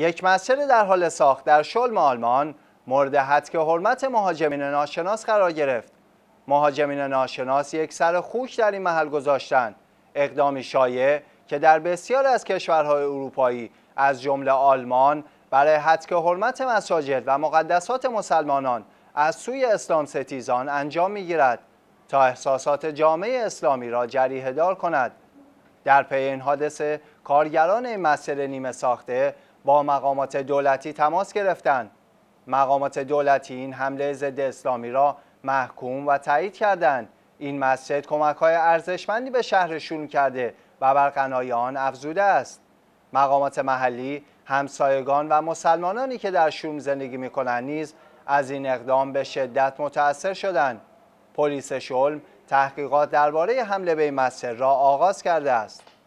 یک مسجد در حال ساخت در شلم آلمان مورد که حرمت مهاجمین ناشناس قرار گرفت. مهاجمین ناشناس یک سر خوک در این محل گذاشتند. اقدامی شایع که در بسیار از کشورهای اروپایی از جمله آلمان برای که حرمت مساجد و مقدسات مسلمانان از سوی اسلام ستیزان انجام میگیرد تا احساسات جامعه اسلامی را جریه دار کند. در پی این حادثه کارگران این مسجد نیمه ساخته با مقامات دولتی تماس گرفتند. مقامات دولتی این حمله ضد اسلامی را محکوم و تایید کردند. این مسجد کمک های ارزشمندی به شهر شون کرده و بر آن افزوده است. مقامات محلی، همسایگان و مسلمانانی که در شوم زندگی می نیز از این اقدام به شدت متاثر شدند. پلیس شلم تحقیقات درباره حمله به این مسجد را آغاز کرده است.